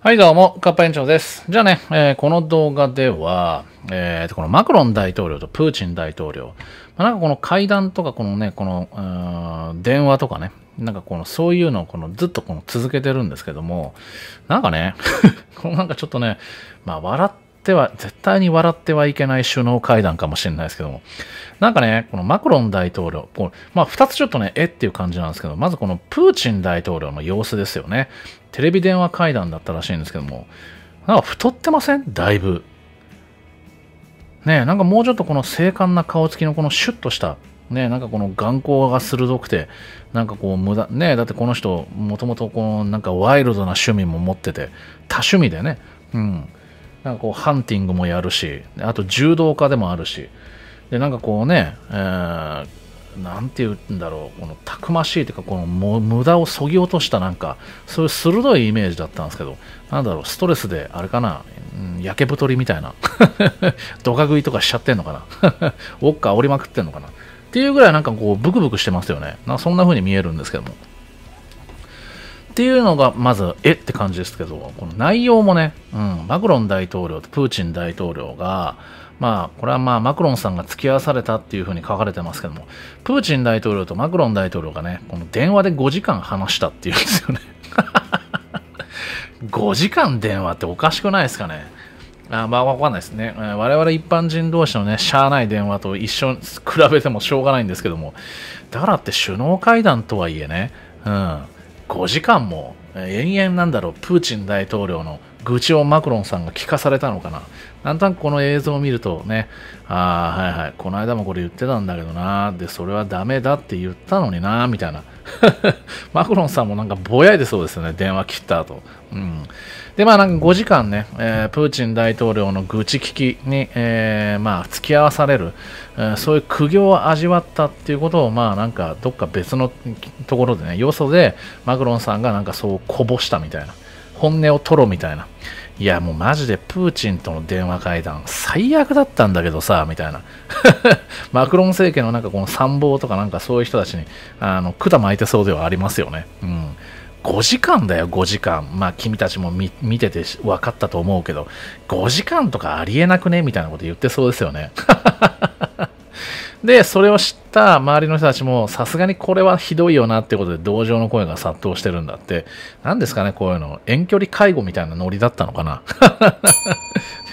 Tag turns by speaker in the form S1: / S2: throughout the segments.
S1: はいどうも、カッパ園長です。じゃあね、えー、この動画では、えー、このマクロン大統領とプーチン大統領、まあ、なんかこの会談とか、このね、この、電話とかね、なんかこの、そういうのをこのずっとこの続けてるんですけども、なんかね、このなんかちょっとね、まあ笑っては、絶対に笑ってはいけない首脳会談かもしれないですけども、なんかね、このマクロン大統領、こまあ二つちょっとね、えっていう感じなんですけど、まずこのプーチン大統領の様子ですよね。テレビ電話会談だったらしいんですけども、なんか太ってませんだいぶ。ねえ、なんかもうちょっとこの精悍な顔つきのこのシュッとした、ねなんかこの眼光が鋭くて、なんかこう無駄、ねだってこの人、もともとこのなんかワイルドな趣味も持ってて、多趣味でね、うん。なんかこうハンティングもやるし、あと柔道家でもあるし、で、なんかこうね、えー、なんて言うんだろう、このたくましいというか、この無駄をそぎ落としたなんか、そういう鋭いイメージだったんですけど、なんだろう、ストレスで、あれかな、うん、焼け太りみたいな、ドカ食いとかしちゃってんのかな、ウォッカ煽りまくってんのかな、っていうぐらいなんかこう、ブクブクしてますよね。なそんな風に見えるんですけども。っていうのが、まず、えって感じですけど、この内容もね、うん、マクロン大統領とプーチン大統領が、まあ、これはまあマクロンさんが付き合わされたっていうふうに書かれてますけども、プーチン大統領とマクロン大統領がね、この電話で5時間話したっていうんですよね。5 時間電話っておかしくないですかね。あまあ、わかんないですね。我々一般人同士のね、しゃあない電話と一緒に比べてもしょうがないんですけども、だからって首脳会談とはいえね、うん、5時間も延々なんだろう、プーチン大統領の愚痴をマクロンさんが聞かされたのかな。なんとなくこの映像を見るとね、ああ、はいはい、この間もこれ言ってたんだけどな、で、それはダメだって言ったのにな、みたいな。マクロンさんもなんかぼやいてそうですね、電話切った後。うん。で、まあなんか5時間ね、えー、プーチン大統領の愚痴聞きに、えー、まあ付き合わされる、えー、そういう苦行を味わったっていうことを、まあなんかどっか別のところでね、よそでマクロンさんがなんかそうこぼしたみたいな。本音を取ろみたいな、いや、もうマジでプーチンとの電話会談、最悪だったんだけどさ、みたいな。マクロン政権のなんかこの参謀とかなんかそういう人たちに、あの、管巻いてそうではありますよね。うん。5時間だよ、5時間。まあ、君たちも見てて分かったと思うけど、5時間とかありえなくねみたいなこと言ってそうですよね。で、それを知った周りの人たちも、さすがにこれはひどいよなってことで同情の声が殺到してるんだって。何ですかね、こういうの。遠距離介護みたいなノリだったのかな。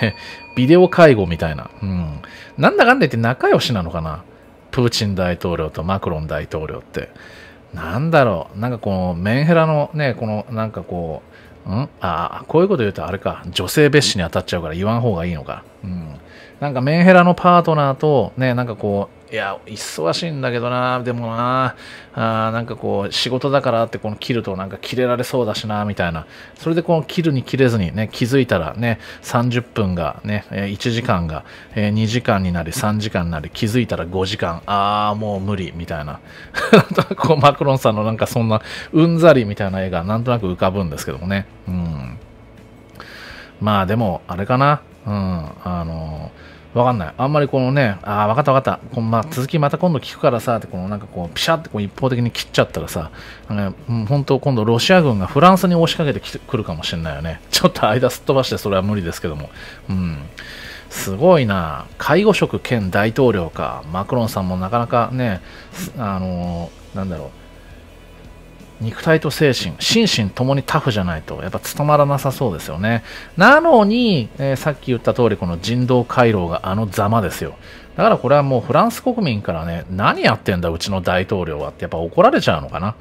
S1: ね、ビデオ介護みたいな。うん。なんだかんだ言って仲良しなのかな。プーチン大統領とマクロン大統領って。なんだろう。なんかこう、メンヘラのね、この、なんかこう、んああ、こういうこと言うとあれか。女性蔑視に当たっちゃうから言わん方がいいのか。うん、なんかメンヘラのパートナーとねなんかこういや忙しいんだけどなでもなあなんかこう仕事だからってこの切るとなんか切れられそうだしなみたいなそれでこの切るに切れずにね気づいたらね30分がね1時間が2時間になり3時間になり気づいたら5時間ああもう無理みたいな こうマクロンさんのなんかそんなうんざりみたいな絵がなんとなく浮かぶんですけどもねうんまあでもあれかなうん、あのわかんない。あんまりこのね、ああ、わかったわかった。このまあ、続きまた今度聞くからさ、ってこのなんかこう、ピシャってこう一方的に切っちゃったらさ、ね、本当今度ロシア軍がフランスに押しかけてくるかもしれないよね。ちょっと間すっ飛ばしてそれは無理ですけども。うん。すごいな。介護職兼大統領か。マクロンさんもなかなかね、あのー、なんだろう。肉体と精神、心身ともにタフじゃないと、やっぱ務まらなさそうですよね。なのに、えー、さっき言った通り、この人道回廊があのざまですよ。だからこれはもうフランス国民からね、何やってんだうちの大統領はってやっぱ怒られちゃうのかな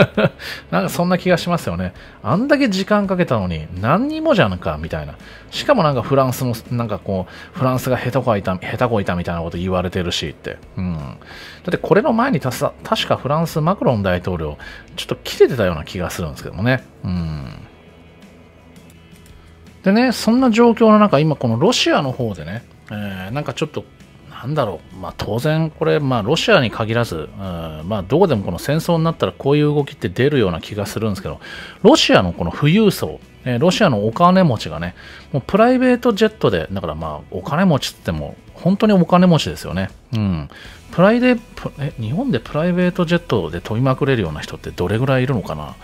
S1: なんかそんな気がしますよね。あんだけ時間かけたのに何にもじゃんかみたいな。しかもなんかフランスの、なんかこう、フランスが下手こいた、下手こいたみたいなこと言われてるしって。うん。だってこれの前にたさ、確かフランスマクロン大統領、ちょっと切れてたような気がするんですけどもね。うん。でね、そんな状況の中、今このロシアの方でね、えー、なんかちょっとなんだろう、まあ、当然、これ、まあ、ロシアに限らず、うんまあ、どこでもこの戦争になったらこういう動きって出るような気がするんですけど、ロシアのこの富裕層、えー、ロシアのお金持ちがね、もうプライベートジェットで、だからまあ、お金持ちって言っても、本当にお金持ちですよね。うん。プライでえ、日本でプライベートジェットで飛びまくれるような人ってどれぐらいいるのかな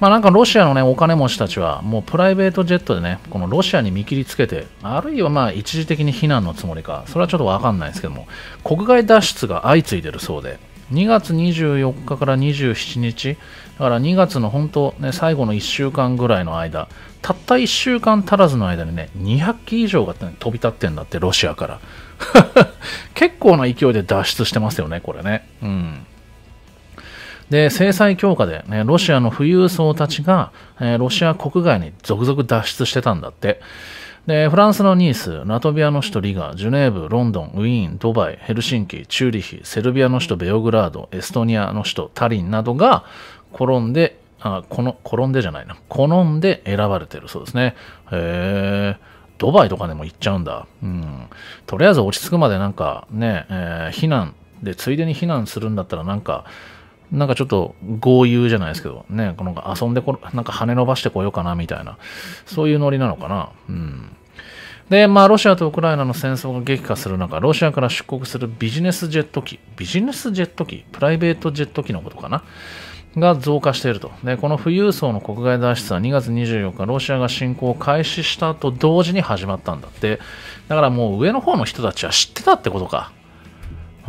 S1: まあなんかロシアのね、お金持ちたちは、もうプライベートジェットでね、このロシアに見切りつけて、あるいはまあ一時的に避難のつもりか、それはちょっとわかんないですけども、国外脱出が相次いでるそうで、2月24日から27日、だから2月の本当、ね、最後の1週間ぐらいの間、たった1週間足らずの間にね、200機以上が、飛び立ってんだって、ロシアから。結構な勢いで脱出してますよね、これね。うん。で、制裁強化で、ね、ロシアの富裕層たちが、えー、ロシア国外に続々脱出してたんだって。で、フランスのニース、ラトビアの首都リガ、ジュネーブ、ロンドン、ウィーン、ドバイ、ヘルシンキ、チューリヒ、セルビアの首都ベオグラード、エストニアの首都タリンなどが転んで、あこの転んでじゃないな、好んで選ばれてるそうですね。へー。ドバイとかでも行っちゃうんだ。うん。とりあえず落ち着くまでなんかね、えー、避難で、ついでに避難するんだったらなんか、なんかちょっと豪遊じゃないですけど、ね、この遊んでこ、なんか跳ね伸ばしてこようかなみたいな、そういうノリなのかな。うん。で、まあ、ロシアとウクライナの戦争が激化する中、ロシアから出国するビジネスジェット機、ビジネスジェット機、プライベートジェット機のことかな。が増加していると。で、この富裕層の国外脱出は2月24日、ロシアが侵攻を開始したと同時に始まったんだって。だからもう上の方の人たちは知ってたってことか。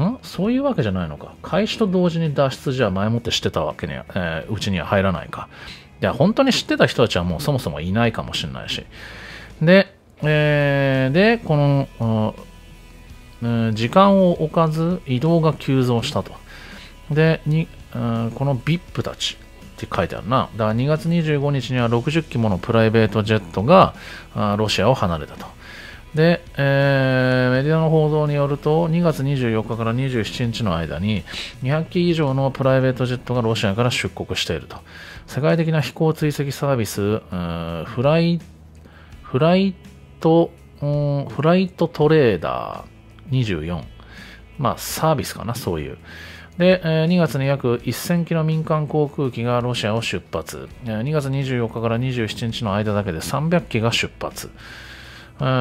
S1: んそういうわけじゃないのか。開始と同時に脱出じゃ前もって知ってたわけには、えー、うちには入らないか。いや、本当に知ってた人たちはもうそもそもいないかもしれないし。で、えー、で、この、時間を置かず移動が急増したと。で、にこの VIP たちって書いてあるな。だから2月25日には60機ものプライベートジェットがロシアを離れたと。で、えー、メディアの報道によると、2月24日から27日の間に、200機以上のプライベートジェットがロシアから出国していると。世界的な飛行追跡サービス、フライ、フライト、フライトトレーダー24。まあ、サービスかな、そういう。で、2月に約1000機の民間航空機がロシアを出発。2月24日から27日の間だけで300機が出発。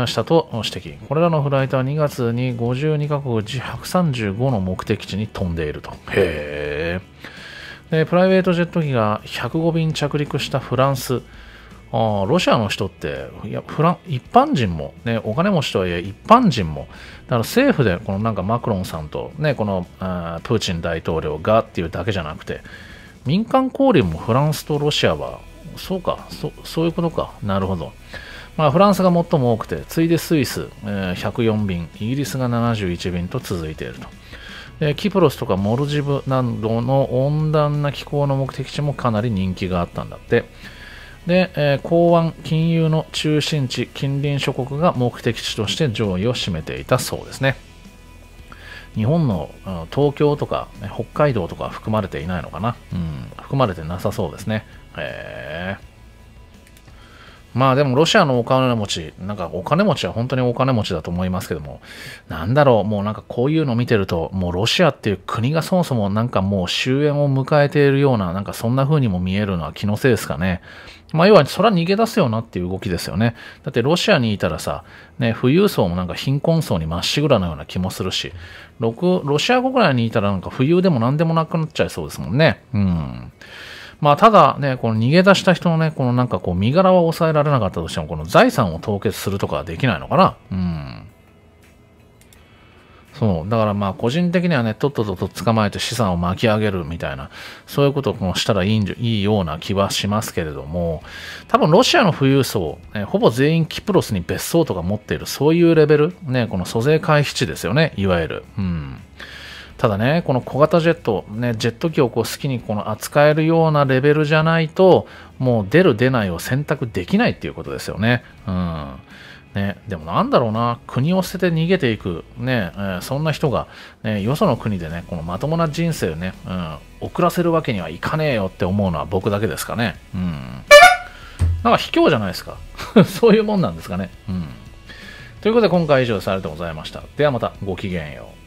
S1: したと指摘。これらのフライトは2月に52カ国135の目的地に飛んでいると。へえ。プライベートジェット機が105便着陸したフランス。あロシアの人っていやフラン一般人も、ね、お金持ちとはいえ一般人もだから政府でこのなんかマクロンさんと、ね、このプーチン大統領がっていうだけじゃなくて民間交流もフランスとロシアはそうかそそういうことかなるほど。まあ、フランスが最も多くて次いでスイス、えー、104便イギリスが71便と続いていると。えキプロスとかモルジブなどの温暖な気候の目的地もかなり人気があったんだって。で、えー、港湾、金融の中心地、近隣諸国が目的地として上位を占めていたそうですね。日本の東京とか北海道とか含まれていないのかな、うん、含まれてなさそうですね。へーまあでもロシアのお金持ち、なんかお金持ちは本当にお金持ちだと思いますけども、なんだろう、もうなんかこういうの見てると、もうロシアっていう国がそもそもなんかもう終焉を迎えているような、なんかそんな風にも見えるのは気のせいですかね。まあ要は、それは逃げ出すよなっていう動きですよね。だってロシアにいたらさ、ね、富裕層もなんか貧困層にまっしぐらのような気もするし、ロシア国内にいたらなんか富裕でも何でもなくなっちゃいそうですもんね。うん。まあ、ただね、この逃げ出した人のね、このなんかこう、身柄は抑えられなかったとしても、この財産を凍結するとかはできないのかな。うん。そう。だからまあ、個人的にはね、とっととと捕まえて資産を巻き上げるみたいな、そういうことをこのしたらいいんじゃいいような気はしますけれども、多分ロシアの富裕層、ね、ほぼ全員キプロスに別荘とか持っている、そういうレベル、ね、この租税回避地ですよね、いわゆる。うん。ただね、この小型ジェット、ね、ジェット機をこう好きにこの扱えるようなレベルじゃないと、もう出る出ないを選択できないっていうことですよね。うん。ね、でもなんだろうな、国を捨てて逃げていく、ねえー、そんな人が、ね、よその国でね、このまともな人生をね、うん、遅らせるわけにはいかねえよって思うのは僕だけですかね。うん。なんか卑怯じゃないですか。そういうもんなんですかね。うん。ということで今回以上でされてございました。ではまたごきげんよう。